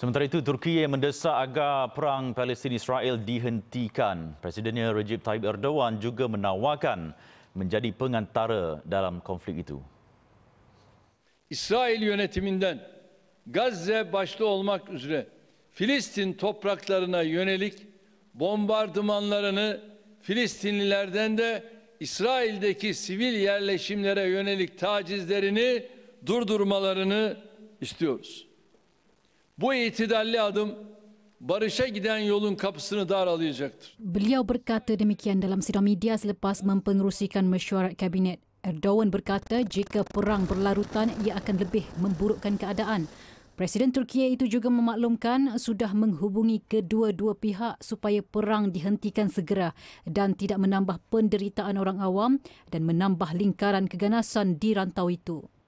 Sementara itu, Turki mendesak agar perang Palestin-Israel dihentikan. Presidennya Recep Tayyip Erdogan juga menawarkan menjadi pengantara dalam konflik itu. İsrail yönetiminden Gazze başta olmak üzere Filistin topraklarına yönelik bombardımanlarını Filistinlilerden de İsrail'deki sivil yerleşimlere yönelik tacizlerini durdurmalarını istiyoruz. Bu itidalli adım barışa giden yolun kapısını daralayacaktır. Beliau berkata demikian dalam sidang media selepas mempengerusikan mesyuarat kabinet. Erdogan berkata jika perang berlarutan ia akan lebih memburukkan keadaan. Presiden Turki itu juga memaklumkan sudah menghubungi kedua-dua pihak supaya perang dihentikan segera dan tidak menambah penderitaan orang awam dan menambah lingkaran keganasan di rantau itu.